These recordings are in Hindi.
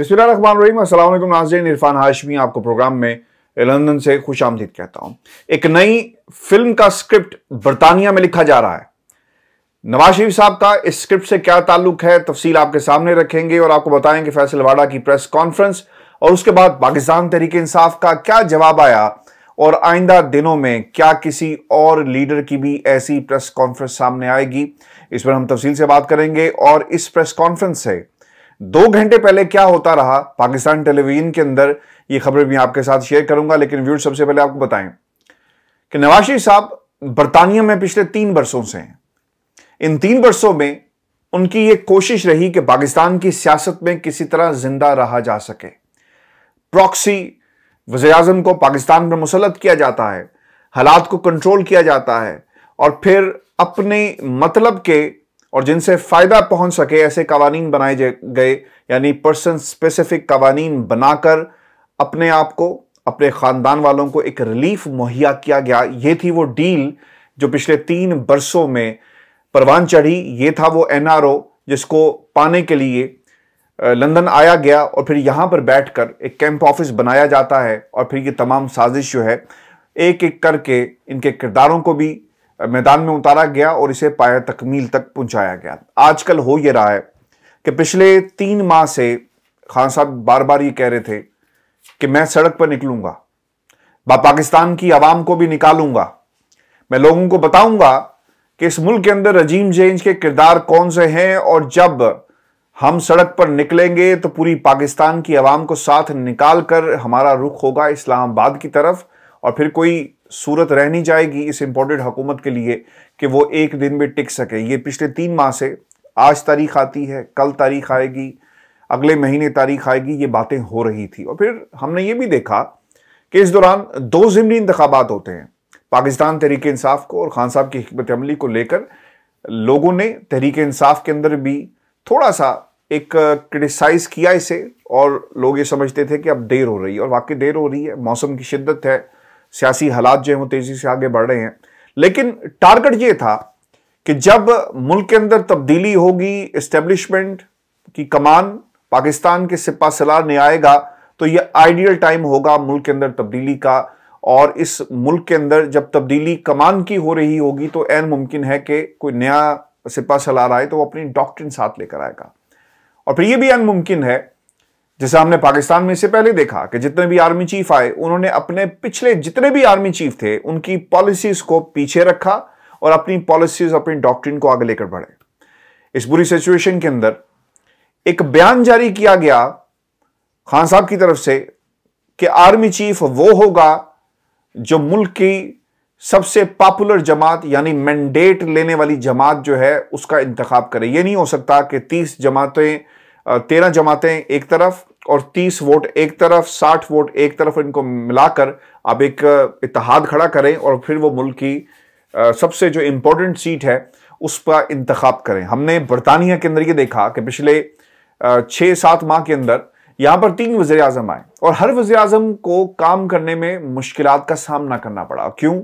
बिस्मिल्लाम नाजरीन इरफान हाशमी आपको प्रोग्राम में लंदन से खुश आमदीद कहता हूँ एक नई फिल्म का स्क्रिप्ट बरतानिया में लिखा जा रहा है नवाज शरीफ साहब का इस स्क्रिप्ट से क्या ताल्लुक है तफसील आपके सामने रखेंगे और आपको बताएंगे फैसलवाड़ा की प्रेस कॉन्फ्रेंस और उसके बाद पाकिस्तान तरीके इंसाफ का क्या जवाब आया और आइंदा दिनों में क्या किसी और लीडर की भी ऐसी प्रेस कॉन्फ्रेंस सामने आएगी इस पर हम तफसील से बात करेंगे और इस प्रेस कॉन्फ्रेंस से दो घंटे पहले क्या होता रहा पाकिस्तान टेलीविजन के अंदर ये खबर भी आपके साथ शेयर करूंगा लेकिन व्यूज सबसे पहले आपको बताएं कि नवाज शरीफ साहब बरतानिया में पिछले तीन वर्षों से हैं इन तीन वर्षों में उनकी ये कोशिश रही कि पाकिस्तान की सियासत में किसी तरह जिंदा रहा जा सके प्रॉक्सी वजर अजम को पाकिस्तान पर मुसलत किया जाता है हालात को कंट्रोल किया जाता है और फिर अपने मतलब के और जिनसे फ़ायदा पहुंच सके ऐसे कवानीन बनाए गए यानी पर्सन स्पेसिफिक कवानीन बनाकर अपने आप को अपने ख़ानदान वालों को एक रिलीफ मुहैया किया गया ये थी वो डील जो पिछले तीन बरसों में परवान चढ़ी ये था वो एन जिसको पाने के लिए लंदन आया गया और फिर यहाँ पर बैठकर एक कैंप ऑफिस बनाया जाता है और फिर ये तमाम साजिश जो है एक एक करके इनके किरदारों को भी मैदान में उतारा गया और इसे पाया तकमील तक पहुंचाया गया आजकल हो ये रहा है कि पिछले तीन माह से खान साहब बार बार ये कह रहे थे कि मैं सड़क पर निकलूंगा पाकिस्तान की आवाम को भी निकालूंगा मैं लोगों को बताऊंगा कि इस मुल्क के अंदर रजीम जेंज के किरदार कौन से हैं और जब हम सड़क पर निकलेंगे तो पूरी पाकिस्तान की आवाम को साथ निकाल कर हमारा रुख होगा इस्लामाबाद की तरफ और फिर कोई सूरत रहनी जाएगी इस इम्पोर्टेड हुकूमत के लिए कि वो एक दिन में टिक सके ये पिछले तीन माह से आज तारीख आती है कल तारीख आएगी अगले महीने तारीख आएगी ये बातें हो रही थी और फिर हमने ये भी देखा कि इस दौरान दो ज़मनी इंतबात होते हैं पाकिस्तान तहरीक इंसाफ को और खान साहब की हमत अमली को लेकर लोगों ने तहरीक इंसाफ के अंदर भी थोड़ा सा एक क्रिटिसाइज़ किया इसे और लोग ये समझते थे कि अब देर हो रही है और वाकई देर हो रही है मौसम की शिद्दत है सियासी हालात जो है वो तेजी से आगे बढ़ रहे हैं लेकिन टारगेट ये था कि जब मुल्क के अंदर तब्दीली होगी इस्टेब्लिशमेंट की कमान पाकिस्तान के सिपा सलार ने आएगा तो ये आइडियल टाइम होगा मुल्क के अंदर तब्दीली का और इस मुल्क के अंदर जब तब्दीली कमान की हो रही होगी तो एन मुमकिन है कि कोई नया सिपा सलार आए तो वो अपनी डॉक्ट्रिन साथ लेकर आएगा और फिर ये भी अनमुमकिन है जैसे हमने पाकिस्तान में इससे पहले देखा कि जितने भी आर्मी चीफ आए उन्होंने अपने पिछले जितने भी आर्मी चीफ थे उनकी पॉलिसीज को पीछे रखा और अपनी पॉलिसीज अपनी डॉक्ट्रिन को आगे लेकर बढ़े इस बुरी सिचुएशन के अंदर एक बयान जारी किया गया खान साहब की तरफ से कि आर्मी चीफ वो होगा जो मुल्क की सबसे पॉपुलर जमात यानी मैंडेट लेने वाली जमात जो है उसका इंतखब करे ये नहीं हो सकता कि तीस जमातें तेरह जमातें एक तरफ और 30 वोट एक तरफ 60 वोट एक तरफ इनको मिलाकर आप एक इतिहाद खड़ा करें और फिर वो मुल्क की सबसे जो इम्पोर्टेंट सीट है उस पर इंतखब करें हमने बरतानिया के अंदर ये देखा कि पिछले छः सात माह के अंदर यहाँ पर तीन वजे अजम आए और हर वजे अजम को काम करने में मुश्किल का सामना करना पड़ा क्यों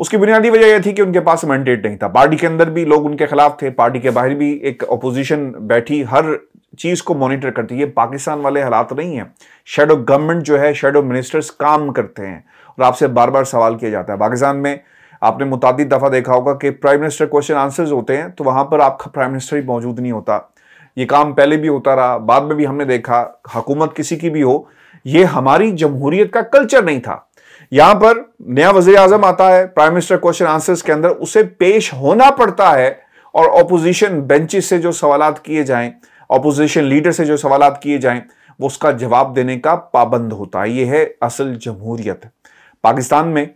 उसकी बुनियादी वजह यह थी कि उनके पास मैंडेट नहीं था पार्टी के अंदर भी लोग उनके खिलाफ थे पार्टी के बाहर भी एक अपोजिशन बैठी हर चीज़ को मॉनिटर करती है ये पाकिस्तान वाले हालात नहीं है शेडो गवर्नमेंट जो है शेडो मिनिस्टर्स काम करते हैं और आपसे बार बार सवाल किया जाता है पाकिस्तान में आपने मुताद दफ़ा देखा होगा कि प्राइम मिनिस्टर क्वेश्चन आंसर्स होते हैं तो वहां पर आपका प्राइम मिनिस्टर ही मौजूद नहीं होता ये काम पहले भी होता रहा बाद में भी हमने देखा हकूमत किसी की भी हो ये हमारी जमहूरियत का कल्चर नहीं था यहां पर नया वजी आजम आता है प्राइम मिनिस्टर क्वेश्चन आंसर्स के अंदर उसे पेश होना पड़ता है और ऑपोजिशन बेंचेस से जो सवाल किए जाएं अपोजिशन लीडर से जो सवाल किए जाएं वो उसका जवाब देने का पाबंद होता है ये है असल जमहूरियत पाकिस्तान में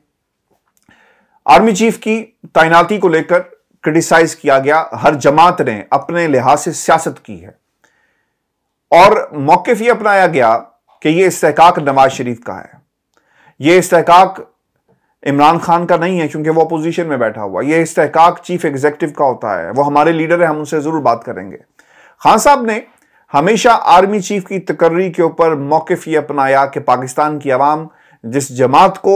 आर्मी चीफ की तैनाती को लेकर क्रिटिसाइज किया गया हर जमात ने अपने लिहाज से सियासत की है और मौकफ यह अपनाया गया कि यह इस्तेक नवाज शरीफ का है यह इस्तेकाक इमरान खान का नहीं है क्योंकि वह अपोजिशन में बैठा हुआ यह इस्तेक चीफ एग्जीक्यूटिव का होता है वह हमारे लीडर है हम उनसे ज़रूर बात करेंगे खान साहब ने हमेशा आर्मी चीफ की तकर्री के ऊपर मौकफ यह अपनाया कि पाकिस्तान की आवाम जिस जमात को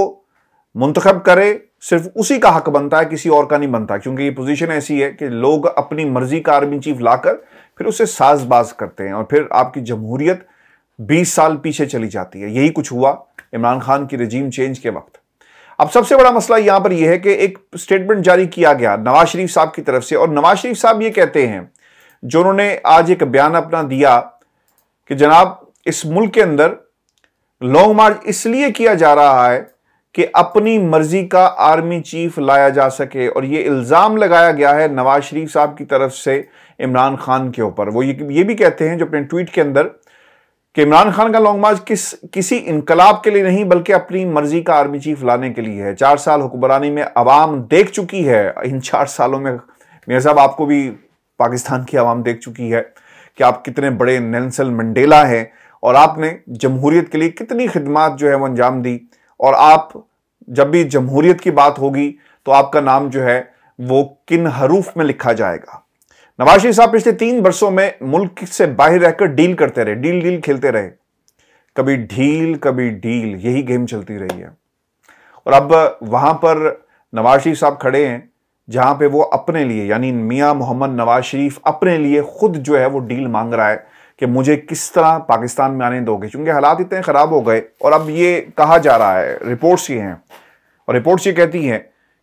मंतखब करे सिर्फ उसी का हक बनता है किसी और का नहीं बनता क्योंकि ये पोजीशन ऐसी है कि लोग अपनी मर्जी का आर्मी चीफ लाकर फिर उसे साजबाज करते हैं और फिर आपकी जमहूरियत 20 साल पीछे चली जाती है यही कुछ हुआ इमरान खान की रजीम चेंज के वक्त अब सबसे बड़ा मसला यहां पर यह है कि एक स्टेटमेंट जारी किया गया नवाज शरीफ साहब की तरफ से और नवाज शरीफ साहब ये कहते हैं जो उन्होंने आज एक बयान अपना दिया कि जनाब इस मुल्क के अंदर लॉन्ग मार्च इसलिए किया जा रहा है कि अपनी मर्जी का आर्मी चीफ लाया जा सके और ये इल्ज़ाम लगाया गया है नवाज शरीफ साहब की तरफ से इमरान खान के ऊपर वो ये ये भी कहते हैं जो अपने ट्वीट के अंदर कि इमरान खान का लॉन्ग मार्च किस किसी इनकलाब के लिए नहीं बल्कि अपनी मर्जी का आर्मी चीफ लाने के लिए है चार साल हुक्मरानी में आवाम देख चुकी है इन चार सालों में मेरे साहब आपको भी पाकिस्तान की आवाम देख चुकी है कि आप कितने बड़े नैनसल मंडेला हैं और आपने जमहूरीत के लिए कितनी खिदमत जो है वो अंजाम दी और आप जब भी जमहूरीत की बात होगी तो आपका नाम जो है वो किन हरूफ में लिखा जाएगा नवाज शरीफ साहब पिछले तीन वर्षों में मुल्क से बाहर रहकर डील करते रहे डील डील खेलते रहे कभी ढील कभी डील यही गेम चलती रही है और अब वहां पर नवाज शरीफ साहब खड़े हैं जहां पे वो अपने लिए यानी मियाँ मोहम्मद नवाज शरीफ अपने लिए खुद जो है वो डील मांग रहा है कि मुझे किस तरह पाकिस्तान में आने दोगे क्योंकि हालात इतने ख़राब हो गए और अब ये कहा जा रहा है रिपोर्ट्स ये हैं और रिपोर्ट्स ये कहती हैं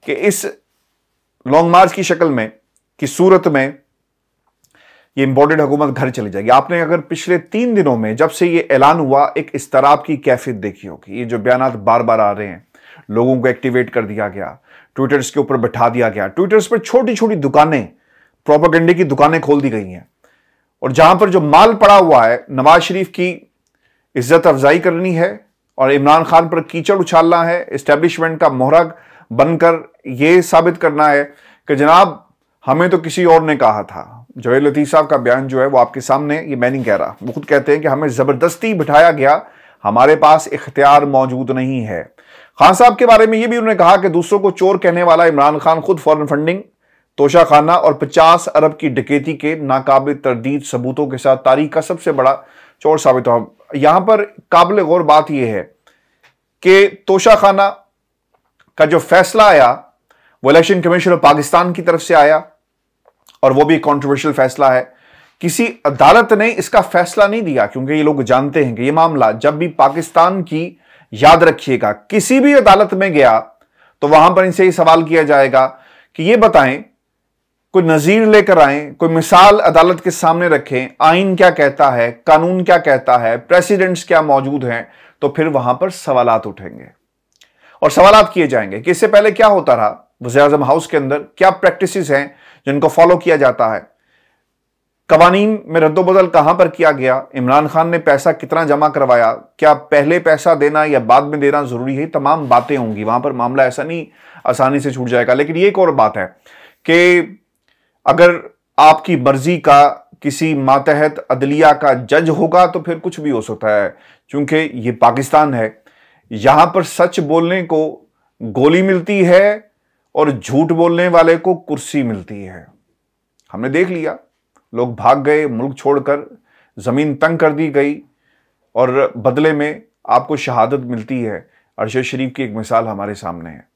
कि इस लॉन्ग मार्च की शक्ल में कि सूरत में ये इंपोर्टेड हुकूमत घर चली जाएगी आपने अगर पिछले तीन दिनों में जब से ये ऐलान हुआ एक इसतराब की कैफियत देखी होगी ये जो बयान बार बार आ रहे हैं लोगों को एक्टिवेट कर दिया गया ट्विटर्स के ऊपर बैठा दिया गया ट्विटर्स पर छोटी छोटी दुकानें प्रोपागेंडे की दुकानें खोल दी गई हैं और जहां पर जो माल पड़ा हुआ है नवाज शरीफ की इज्जत अफजाई करनी है और इमरान खान पर कीचड़ उछालना है इस्टेब्लिशमेंट का मोहरक बनकर ये साबित करना है कि जनाब हमें तो किसी और ने कहा था जवेद लतीफ़ साहब का बयान जो है वो आपके सामने ये मैं नहीं कह रहा वो खुद कहते हैं कि हमें ज़बरदस्ती बिठाया गया हमारे पास इख्तियार मौजूद नहीं है खान साहब के बारे में यह भी उन्होंने कहा कि दूसरों को चोर कहने वाला इमरान खान खुद फॉरन फंडिंग तोशाखाना और 50 अरब की डकैती के नाकाबिल तरदीद सबूतों के साथ तारीख का सबसे बड़ा चोर साबित हुआ यहां पर काबिल गौर बात यह है कि तोशा खाना का जो फैसला आया वो इलेक्शन कमीशन ऑफ पाकिस्तान की तरफ से आया और वो भी कॉन्ट्रोवर्शियल फैसला है किसी अदालत ने इसका फैसला नहीं दिया क्योंकि ये लोग जानते हैं कि ये मामला जब भी पाकिस्तान की याद रखिएगा किसी भी अदालत में गया तो वहां पर इनसे ये सवाल किया जाएगा कि ये बताएं कोई नजीर लेकर आए कोई मिसाल अदालत के सामने रखें आइन क्या कहता है कानून क्या कहता है प्रेसिडेंट्स क्या मौजूद हैं तो फिर वहां पर सवालत उठेंगे और सवाल किए जाएंगे कि इससे पहले क्या होता रहा वजी हाउस के अंदर क्या प्रैक्टिस हैं जिनको फॉलो किया जाता है कवानीन में रद्दोबदल कहां पर किया गया इमरान खान ने पैसा कितना जमा करवाया क्या पहले पैसा देना या बाद में देना ज़रूरी है तमाम बातें होंगी वहां पर मामला ऐसा नहीं आसानी से छूट जाएगा लेकिन ये एक और बात है कि अगर आपकी मर्जी का किसी मातहत अदलिया का जज होगा तो फिर कुछ भी हो सकता है क्योंकि ये पाकिस्तान है यहां पर सच बोलने को गोली मिलती है और झूठ बोलने वाले को कुर्सी मिलती है हमने देख लिया लोग भाग गए मुल्क छोड़कर ज़मीन तंग कर दी गई और बदले में आपको शहादत मिलती है अरशद शरीफ की एक मिसाल हमारे सामने है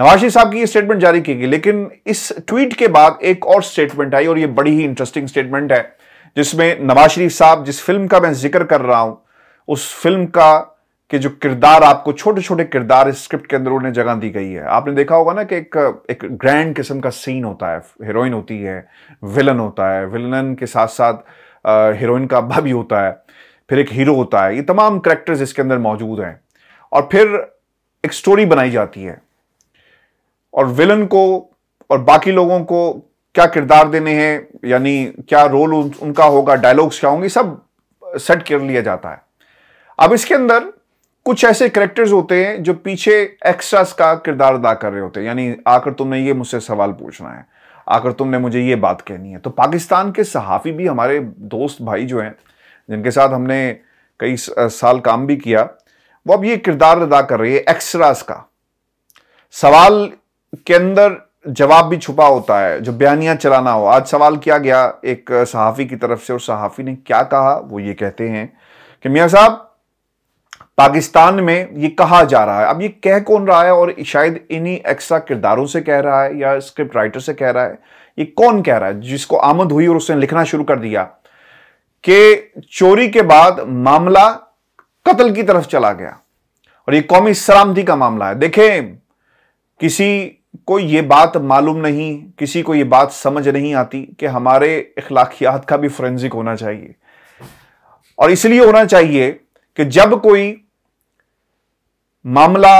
नवाज शरीफ साहब की ये स्टेटमेंट जारी की गई लेकिन इस ट्वीट के बाद एक और स्टेटमेंट आई और ये बड़ी ही इंटरेस्टिंग स्टेटमेंट है जिसमें नवाज शरीफ साहब जिस फिल्म का मैं जिक्र कर रहा हूँ उस फिल्म का कि जो किरदार आपको छोटे छोटे किरदार इस स्क्रिप्ट के अंदर उन्हें जगह दी गई है आपने देखा होगा ना कि एक एक ग्रैंड किस्म का सीन होता है हीरोइन होती है विलन होता है विलन के साथ साथ हीरोइन का अब्बा भी होता है फिर एक हीरो होता है ये तमाम करेक्टर्स इसके अंदर मौजूद हैं और फिर एक स्टोरी बनाई जाती है और विलन को और बाकी लोगों को क्या किरदार देने हैं यानी क्या रोल उन, उनका होगा डायलॉग्स क्या होंगे सब सेट कर लिया जाता है अब इसके अंदर कुछ ऐसे करेक्टर्स होते हैं जो पीछे एक्स्ट्रास का किरदार अदा कर रहे होते हैं यानी आकर तुमने ये मुझसे सवाल पूछना है आकर तुमने मुझे ये बात कहनी है तो पाकिस्तान के सहाफ़ी भी हमारे दोस्त भाई जो हैं जिनके साथ हमने कई साल काम भी किया वो अब ये किरदार अदा कर रही है एक्स्ट्रास का सवाल के अंदर जवाब भी छुपा होता है जो बयानियाँ चलाना हो आज सवाल किया गया एक सहाफ़ी की तरफ से और सहाफ़ी ने क्या कहा वो ये कहते हैं कि मियाँ साहब पाकिस्तान में ये कहा जा रहा है अब ये कह कौन रहा है और शायद इन्हीं एक्स्ट्रा किरदारों से कह रहा है या स्क्रिप्ट राइटर से कह रहा है ये कौन कह रहा है जिसको आमद हुई और उसने लिखना शुरू कर दिया कि चोरी के बाद मामला कत्ल की तरफ चला गया और ये कौमी सलामती का मामला है देखें किसी को ये बात मालूम नहीं किसी को ये बात समझ नहीं आती कि हमारे अखलाकियात का भी फोरेंसिक होना चाहिए और इसलिए होना चाहिए कि जब कोई मामला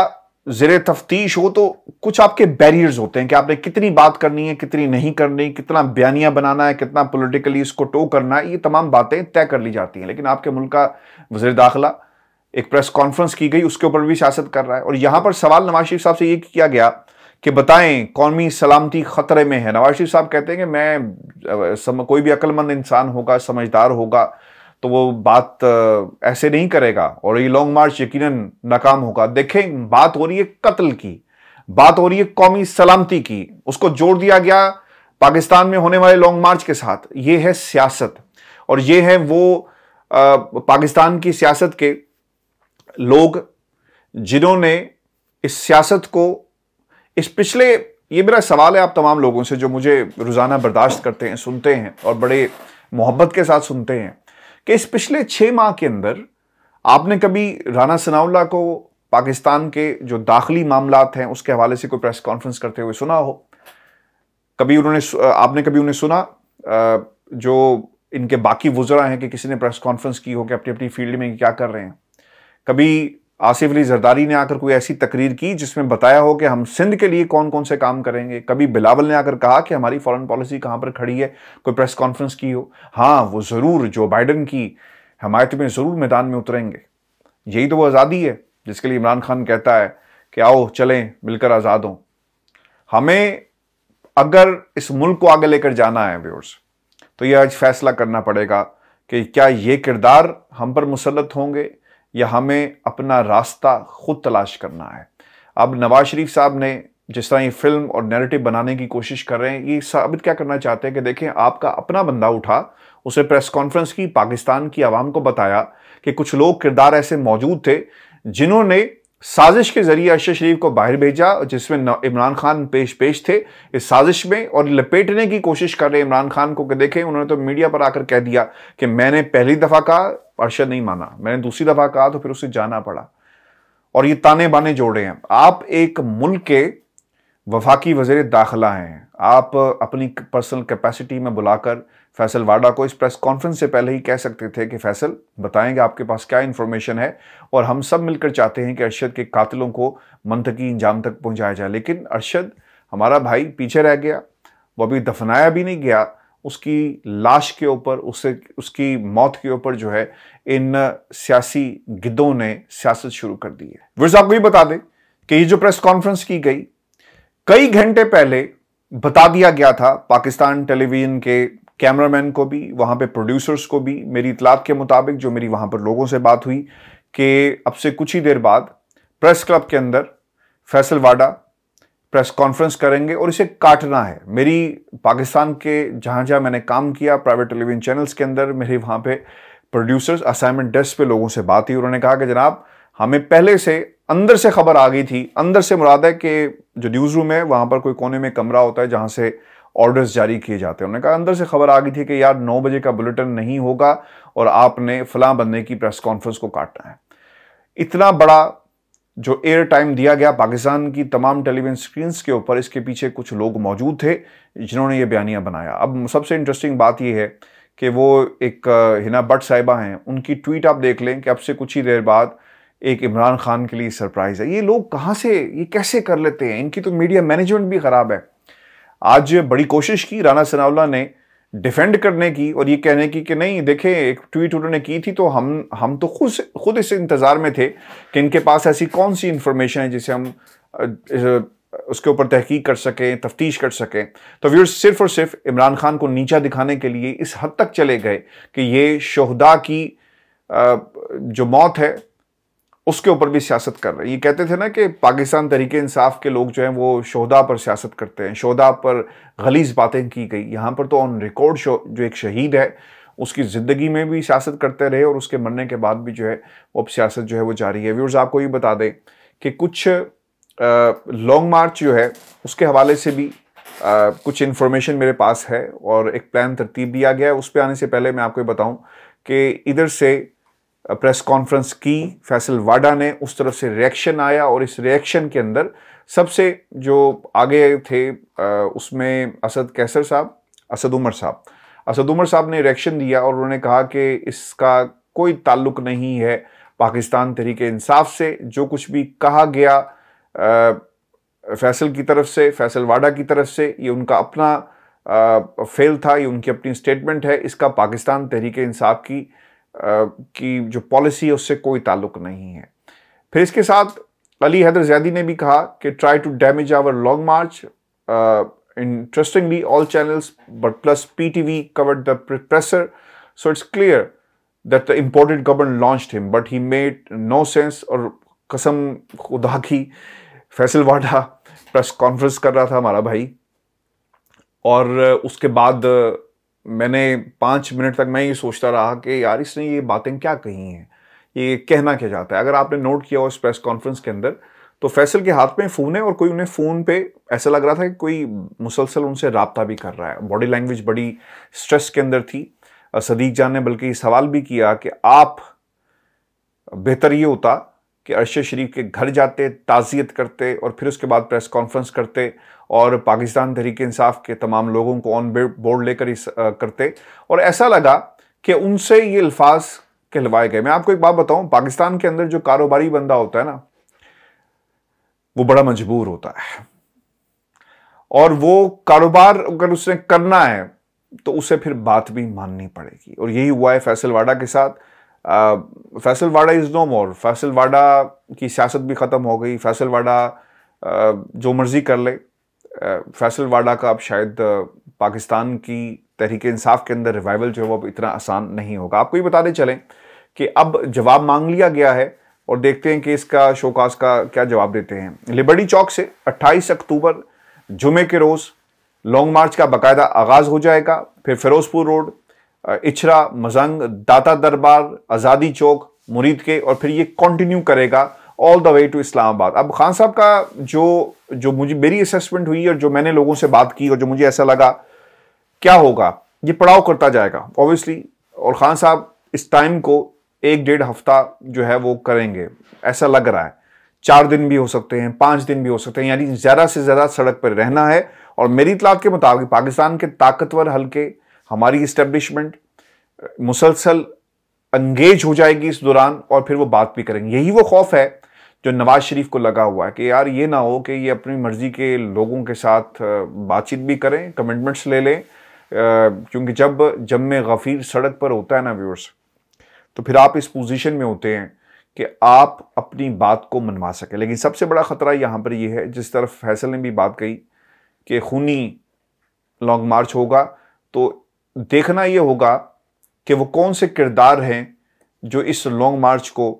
जेर तफ्तीश हो तो कुछ आपके बैरियर्स होते हैं कि आपने कितनी बात करनी है कितनी नहीं करनी कितना बयानिया बनाना है कितना पोलिटिकली इसको टो करना है ये तमाम बातें तय कर ली जाती हैं लेकिन आपके मुल्क का वजीर दाखिला एक प्रेस कॉन्फ्रेंस की गई उसके ऊपर भी सियासत कर रहा है और यहां पर सवाल नवाज शरीफ साहब से ये किया गया कि बताएं कौमी सलामती ख़तरे में है नवाज शरीफ साहब कहते हैं कि मैं कोई भी अक्लमंद इंसान होगा समझदार होगा तो वो बात ऐसे नहीं करेगा और ये लॉन्ग मार्च यकीनन नाकाम होगा देखें बात हो रही है कत्ल की बात हो रही है कौमी सलामती की उसको जोड़ दिया गया पाकिस्तान में होने वाले लॉन्ग मार्च के साथ ये है सियासत और ये है वो आ, पाकिस्तान की सियासत के लोग जिन्होंने इस सियासत को इस पिछले ये मेरा सवाल है आप तमाम लोगों से जो मुझे रोज़ाना बर्दाश्त करते हैं सुनते हैं और बड़े मोहब्बत के साथ सुनते हैं कि इस पिछले छः माह के अंदर आपने कभी राना सनाउल्ला को पाकिस्तान के जो दाखिली मामला हैं उसके हवाले से कोई प्रेस कॉन्फ्रेंस करते हुए सुना हो कभी उन्होंने आपने कभी उन्हें सुना जो इनके बाकी वजरा हैं कि किसी ने प्रेस कॉन्फ्रेंस की हो कि अपनी अपनी फील्ड में क्या कर रहे हैं कभी आसिफ अली जरदारी ने आकर कोई ऐसी तकरीर की जिसमें बताया हो कि हम सिंध के लिए कौन कौन से काम करेंगे कभी बिलावल ने आकर कहा कि हमारी फॉरेन पॉलिसी कहाँ पर खड़ी है कोई प्रेस कॉन्फ्रेंस की हो हाँ वो ज़रूर जो बाइडन की हमायत में ज़रूर मैदान में उतरेंगे यही तो वो आज़ादी है जिसके लिए इमरान खान कहता है कि आओ चलें मिलकर आज़ाद हों हमें अगर इस मुल्क को आगे लेकर जाना है व्यवर्स तो यह आज फैसला करना पड़ेगा कि क्या ये किरदार हम पर मुसलत होंगे या हमें अपना रास्ता खुद तलाश करना है अब नवाज शरीफ साहब ने जिस तरह ये फिल्म और नैरेटिव बनाने की कोशिश कर रहे हैं ये साबित क्या करना चाहते हैं कि देखें आपका अपना बंदा उठा उसे प्रेस कॉन्फ्रेंस की पाकिस्तान की आवाम को बताया कि कुछ लोग किरदार ऐसे मौजूद थे जिन्होंने साजिश के जरिए अरशद शरीफ को बाहर भेजा जिसमें इमरान खान पेश पेश थे इस साजिश में और लपेटने की कोशिश कर रहे इमरान खान को कि देखें उन्होंने तो मीडिया पर आकर कह दिया कि मैंने पहली दफ़ा कहा अरशद नहीं माना मैंने दूसरी दफा कहा तो फिर उसे जाना पड़ा और ये ताने बाने जोड़े हैं आप एक मुल्क के वफाकी वजीर दाखिला हैं आप अपनी पर्सनल कैपेसिटी में बुलाकर फैसल वाडा को इस प्रेस कॉन्फ्रेंस से पहले ही कह सकते थे कि फैसल बताएंगे आपके पास क्या इन्फॉर्मेशन है और हम सब मिलकर चाहते हैं कि अरशद के कातिलों को मनतकी इंजाम तक पहुंचाया जाए लेकिन अरशद हमारा भाई पीछे रह गया वो अभी दफनाया भी नहीं गया उसकी लाश के ऊपर उसे उसकी मौत के ऊपर जो है इन सियासी गिद्धों ने सियासत शुरू कर दी है वर्ष आपको ये बता दें कि ये जो प्रेस कॉन्फ्रेंस की गई कई घंटे पहले बता दिया गया था पाकिस्तान टेलीविजन के कैमरामैन को भी वहाँ पे प्रोड्यूसर्स को भी मेरी इतलात के मुताबिक जो मेरी वहाँ पर लोगों से बात हुई कि अब से कुछ ही देर बाद प्रेस क्लब के अंदर फैसल वाडा प्रेस कॉन्फ्रेंस करेंगे और इसे काटना है मेरी पाकिस्तान के जहाँ जहाँ मैंने काम किया प्राइवेट टेलीविजन चैनल्स के अंदर मेरे वहाँ पे प्रोड्यूसर्स असाइनमेंट डेस्क पे लोगों से बात हुई उन्होंने कहा कि जनाब हमें पहले से अंदर से खबर आ गई थी अंदर से मुराद है कि जो न्यूज़ रूम है वहाँ पर कोई कोने में कमरा होता है जहाँ से ऑर्डर्स जारी किए जाते हैं उन्होंने कहा अंदर से खबर आ गई थी कि यार नौ बजे का बुलेटिन नहीं होगा और आपने फलां बंदे की प्रेस कॉन्फ्रेंस को काटना है इतना बड़ा जो एयर टाइम दिया गया पाकिस्तान की तमाम टेलीविजन स्क्रीन्स के ऊपर इसके पीछे कुछ लोग मौजूद थे जिन्होंने ये बयानियाँ बनाया अब सबसे इंटरेस्टिंग बात यह है कि वो एक हिना भट्ट साहिबा हैं उनकी ट्वीट आप देख लें कि अब से कुछ ही देर बाद एक इमरान खान के लिए सरप्राइज़ है ये लोग कहाँ से ये कैसे कर लेते हैं इनकी तो मीडिया मैनेजमेंट भी ख़राब है आज बड़ी कोशिश की राना सनावला ने डिफेंड करने की और ये कहने की कि नहीं देखें एक ट्वीट उन्होंने की थी तो हम हम तो खुद खुद इस इंतज़ार में थे कि इनके पास ऐसी कौन सी इन्फॉर्मेशन है जिसे हम उसके ऊपर तहकीक कर सकें तफ्तीश कर सकें तो व्यूअर्स सिर्फ और सिर्फ इमरान खान को नीचा दिखाने के लिए इस हद तक चले गए कि ये शहदा की जो मौत है उसके ऊपर भी सियासत कर रहे हैं ये कहते थे ना कि पाकिस्तान तरीके इंसाफ के लोग जो हैं वो शोदा पर सियासत करते हैं शोदा पर गलीज बातें की गई यहाँ पर तो ऑन रिकॉर्ड जो एक शहीद है उसकी ज़िंदगी में भी सियासत करते रहे और उसके मरने के बाद भी जो है वो अब सियासत जो है वो जारी है व्यूर्स आपको ये बता दें कि कुछ लॉन्ग मार्च जो है उसके हवाले से भी आ, कुछ इन्फॉर्मेशन मेरे पास है और एक प्लान तरतीब दिया गया है उस पर आने से पहले मैं आपको बताऊँ कि इधर से प्रेस कॉन्फ्रेंस की फैसल वाडा ने उस तरफ से रिएक्शन आया और इस रिएक्शन के अंदर सबसे जो आगे थे उसमें असद कैसर साहब असद उमर साहब असद उमर साहब ने रिएक्शन दिया और उन्होंने कहा कि इसका कोई ताल्लुक नहीं है पाकिस्तान तहरीक इंसाफ से जो कुछ भी कहा गया फैसल की तरफ से फैसल वाडा की तरफ से ये उनका अपना फेल था ये उनकी अपनी स्टेटमेंट है इसका पाकिस्तान तहरीक इंसाफ की की जो पॉलिसी है उससे कोई ताल्लुक नहीं है फिर इसके साथ अली हैदर जैदी ने भी कहा कि try to damage our long march interestingly all channels but plus P T V covered the presser so it's clear that the important government launch him but he made no sense और कसम खुदा की फैसल वाडा प्रेस कॉन्फ्रेंस कर रहा था हमारा भाई और उसके बाद मैंने पाँच मिनट तक मैं ये सोचता रहा कि यार इसने ये बातें क्या कही हैं ये कहना क्या चाहता है अगर आपने नोट किया हो इस प्रेस कॉन्फ्रेंस के अंदर तो फैसल के हाथ में फ़ोन है और कोई उन्हें फ़ोन पे ऐसा लग रहा था कि कोई मुसलसल उनसे रबता भी कर रहा है बॉडी लैंग्वेज बड़ी स्ट्रेस के अंदर थी सदीक जान ने बल्कि सवाल भी किया कि आप बेहतर ये होता कि अरशद शरीफ के घर जाते ताज़ियत करते और फिर उसके बाद प्रेस कॉन्फ्रेंस करते और पाकिस्तान तहरीक इंसाफ के तमाम लोगों को ऑन बोर्ड लेकर इस करते और ऐसा लगा कि उनसे ये अल्फाज कहलवाए गए मैं आपको एक बात बताऊं पाकिस्तान के अंदर जो कारोबारी बंदा होता है ना वो बड़ा मजबूर होता है और वो कारोबार अगर उसने करना है तो उसे फिर बात भी माननी पड़ेगी और यही हुआ है फैसलवाडा के साथ फैसल वाडा इज़ नो मोर फैसल वाडा की सियासत भी ख़त्म हो गई फैसल वाडा जो मर्ज़ी कर ले फैसल वाडा का अब शायद पाकिस्तान की तहरीक इंसाफ के अंदर रिवाइवल जो है वो अब इतना आसान नहीं होगा आपको ये बताने चलें कि अब जवाब मांग लिया गया है और देखते हैं कि इसका शोकास का क्या जवाब देते हैं लिबर्टी चौक से 28 अक्टूबर जुमे के रोज़ लॉन्ग मार्च का बाकायदा आगाज़ हो जाएगा फिर फिरोजपुर रोड इछरा मजंग दाता दरबार आज़ादी चौक मुरीद के और फिर ये कंटिन्यू करेगा all the way to Islamabad अब खान साहब का जो जो मुझे मेरी असेसमेंट हुई और जो मैंने लोगों से बात की और जो मुझे ऐसा लगा क्या होगा ये पड़ाव करता जाएगा ऑब्वियसली और ख़ान साहब इस टाइम को एक डेढ़ हफ्ता जो है वो करेंगे ऐसा लग रहा है चार दिन भी हो सकते हैं पाँच दिन भी हो सकते हैं यानी ज़्यादा से ज़्यादा सड़क पर रहना है और मेरी इतलात के मुताबिक पाकिस्तान के ताकतवर हल्के हमारी इस्टेब्लिशमेंट मुसलसल अंगेज हो जाएगी इस दौरान और फिर वो बात भी करेंगे यही वो खौफ है जो नवाज शरीफ को लगा हुआ है कि यार ये ना हो कि ये अपनी मर्ज़ी के लोगों के साथ बातचीत भी करें कमिटमेंट्स ले लें क्योंकि जब जब में गफीर सड़क पर होता है ना व्यूअर्स तो फिर आप इस पोजीशन में होते हैं कि आप अपनी बात को मनवा सकें लेकिन सबसे बड़ा ख़तरा यहाँ पर यह है जिस तरफ फैसल ने भी बात कही कि खूनी लॉन्ग मार्च होगा तो देखना ये होगा कि वो कौन से किरदार हैं जो इस लॉन्ग मार्च को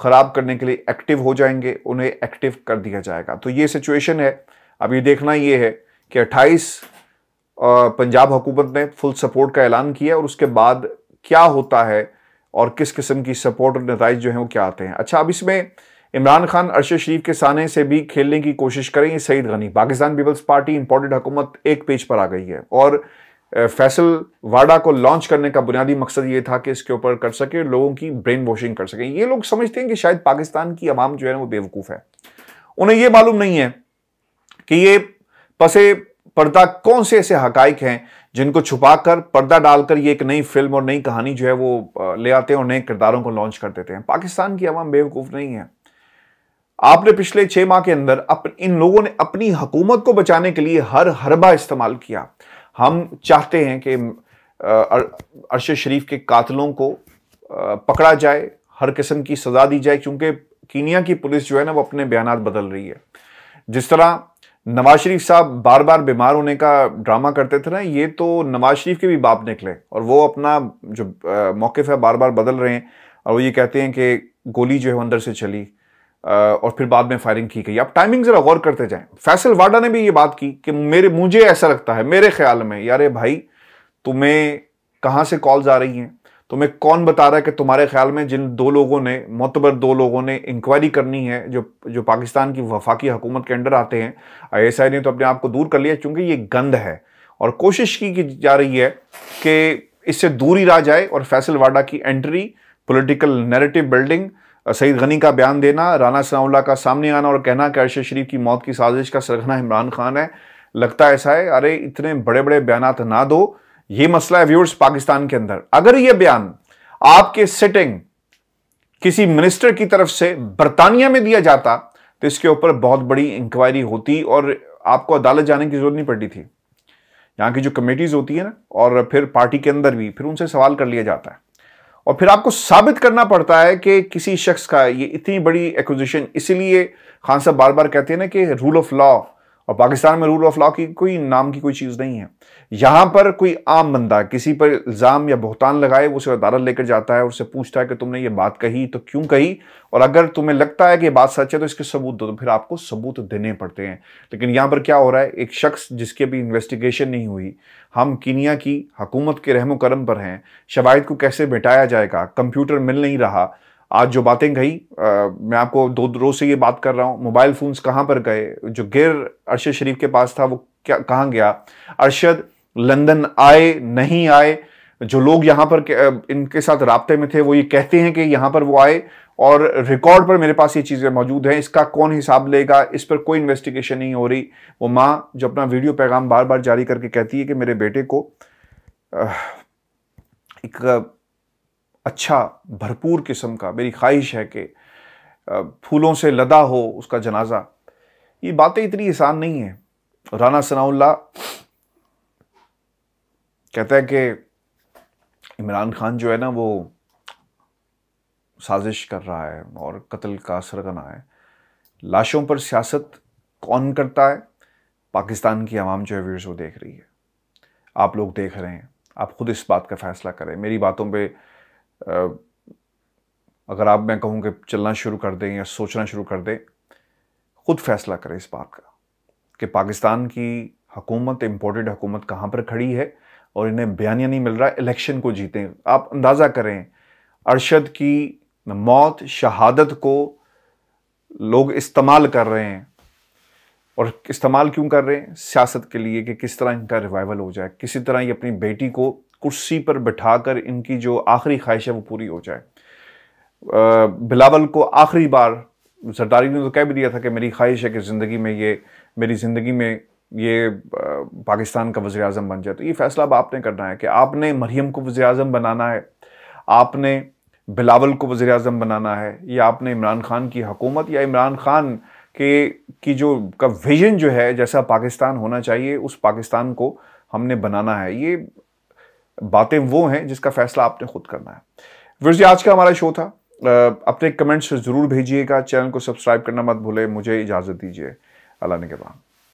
ख़राब करने के लिए एक्टिव हो जाएंगे उन्हें एक्टिव कर दिया जाएगा तो ये सिचुएशन है अब ये देखना ये है कि 28 पंजाब हुकूमत ने फुल सपोर्ट का ऐलान किया और उसके बाद क्या होता है और किस किस्म की सपोर्ट और नतज जो हैं वो क्या आते हैं अच्छा अब इसमें इमरान खान अरशद शरीफ के साने से भी खेलने की कोशिश करेंगे Saeed Ghani Pakistan Peoples Party important हुकूमत एक पेज पर आ गई है और फैसल वाडा को लॉन्च करने का बुनियादी मकसद ये था कि इसके ऊपर कर सके लोगों की ब्रेन वॉशिंग कर सके ये लोग समझते हैं कि शायद पाकिस्तान की आवाम जो है वो बेवकूफ़ है उन्हें ये मालूम नहीं है कि ये पसे पर्दा कौन से ऐसे हकाइक हैं जिनको छुपाकर पर्दा डालकर ये एक नई फिल्म और नई कहानी जो है वो ले आते हैं और नए किरदारों को लॉन्च कर देते हैं पाकिस्तान की आवाम बेवकूफ़ नहीं है आपने पिछले छह माह के अंदर अप, इन लोगों ने अपनी हुकूमत को बचाने के लिए हर हरबा इस्तेमाल किया हम चाहते हैं कि अरशद शरीफ के कातलों को पकड़ा जाए हर किस्म की सज़ा दी जाए क्योंकि कीनिया की पुलिस जो है ना वो अपने बयान बदल रही है जिस तरह नवाज शरीफ साहब बार बार बीमार होने का ड्रामा करते थे ना ये तो नवाज शरीफ के भी बाप निकले और वो अपना जो मौक़ है बार बार बदल रहे हैं और वो ये कहते हैं कि गोली जो है अंदर से चली और फिर बाद में फायरिंग की गई अब टाइमिंग ज़रा गौर करते जाएं फैसल वाडा ने भी ये बात की कि मेरे मुझे ऐसा लगता है मेरे ख्याल में यारे भाई तुम्हें कहाँ से कॉल्स आ रही हैं तुम्हें कौन बता रहा है कि तुम्हारे ख्याल में जिन दो लोगों ने मोतबर दो लोगों ने इंक्वायरी करनी है जो जो पाकिस्तान की वफाकी हुकूमत के अंडर आते हैं आई ने तो अपने आप को दूर कर लिया चूंकि ये गंद है और कोशिश की जा रही है कि इससे दूर ही रहा जाए और फैसल वाडा की entry political narrative building Saeed Ghani का बयान देना राना सनाउल्ला का सामने आना और कहना कि अरशद शरीफ की मौत की साजिश का सरगना इमरान खान है लगता ऐसा है अरे इतने बड़े बड़े बयान ना दो ये मसला है व्यूअर्स पाकिस्तान के अंदर अगर ये बयान आपके सिटिंग किसी मिनिस्टर की तरफ से बरतानिया में दिया जाता तो इसके ऊपर बहुत बड़ी इंक्वायरी होती और आपको अदालत जाने की जरूरत नहीं पड़ती थी यहाँ की जो कमेटीज होती है ना और फिर पार्टी के अंदर भी फिर उनसे सवाल कर लिया जाता है और फिर आपको साबित करना पड़ता है कि किसी शख्स का ये इतनी बड़ी एक्विजिशन इसीलिए खान साहब बार बार कहते हैं ना कि रूल ऑफ लॉ और पाकिस्तान में रूल ऑफ लॉ की कोई नाम की कोई चीज़ नहीं है यहाँ पर कोई आम बंदा किसी पर इल्ज़ाम या बहुतान लगाए वो उसे अदालत लेकर जाता है और उससे पूछता है कि तुमने ये बात कही तो क्यों कही और अगर तुम्हें लगता है कि ये बात सच है तो इसके सबूत दो तो फिर आपको सबूत देने पड़ते हैं लेकिन यहाँ पर क्या हो रहा है एक शख्स जिसकी अभी इन्वेस्टिगेशन नहीं हुई हम कीनिया की हकूमत के रहमोक्रम करम पर हैं शवायद को कैसे बिटाया जाएगा कंप्यूटर मिल नहीं रहा आज जो बातें कही मैं आपको दो रोज से ये बात कर रहा हूँ मोबाइल फ़ोन्स कहाँ पर गए जो गिर अरशद शरीफ के पास था वो क्या कहाँ गया अरशद लंदन आए नहीं आए जो लोग यहाँ पर इनके साथ रबते में थे वो ये कहते हैं कि यहाँ पर वो आए और रिकॉर्ड पर मेरे पास ये चीज़ें मौजूद हैं इसका कौन हिसाब लेगा इस पर कोई इन्वेस्टिगेशन नहीं हो रही वो माँ जो अपना वीडियो पैगाम बार बार जारी करके कहती है कि मेरे बेटे को एक अच्छा भरपूर किस्म का मेरी ख्वाहिश है कि फूलों से लदा हो उसका जनाजा ये बातें इतनी आसान नहीं है राना सनाउल्ला कहते हैं कि इमरान खान जो है ना वो साजिश कर रहा है और कत्ल का सरगना है लाशों पर सियासत कौन करता है पाकिस्तान की आवाम जो है व्यूर्स वो देख रही है आप लोग देख रहे हैं आप खुद इस बात का फैसला करें मेरी बातों पे अगर आप मैं कहूँ कि चलना शुरू कर दें या सोचना शुरू कर दें ख़ुद फैसला करें इस बात का कि पाकिस्तान की हकूमत इम्पोर्टेड हकूमत कहाँ पर खड़ी है और इन्हें बयानिया नहीं मिल रहा इलेक्शन को जीतें आप अंदाज़ा करें अरशद की मौत शहादत को लोग इस्तेमाल कर रहे हैं और इस्तेमाल क्यों कर रहे हैं सियासत के लिए कि किस तरह इनका रिवाइवल हो जाए किसी तरह ये अपनी बेटी को कुर्सी पर बिठाकर इनकी जो आखिरी ख्वाहिश है वो पूरी हो जाए बिलावल को आखिरी बार सरदारी ने तो कह भी दिया था कि मेरी ख्वाहिश है कि ज़िंदगी में ये मेरी ज़िंदगी में ये पाकिस्तान का वज़ी अजम बन जाए तो ये फ़ैसला अब आपने करना है कि आपने मरीम को वज़ी अजम बनाना है आपने बिलावल को वज़ी अजम बनाना है या आपने इमरान खान की हकूमत या इमरान खान के की जो का विजन जो है जैसा पाकिस्तान होना चाहिए उस पाकिस्तान को हमने बनाना है ये बातें वो हैं जिसका फैसला आपने खुद करना है वीर जी आज का हमारा शो था अपने कमेंट्स ज़रूर भेजिएगा चैनल को सब्सक्राइब करना मत भूले मुझे इजाज़त दीजिए अल्लाह ने के बाद